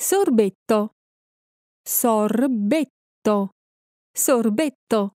sorbetto sorbetto sorbetto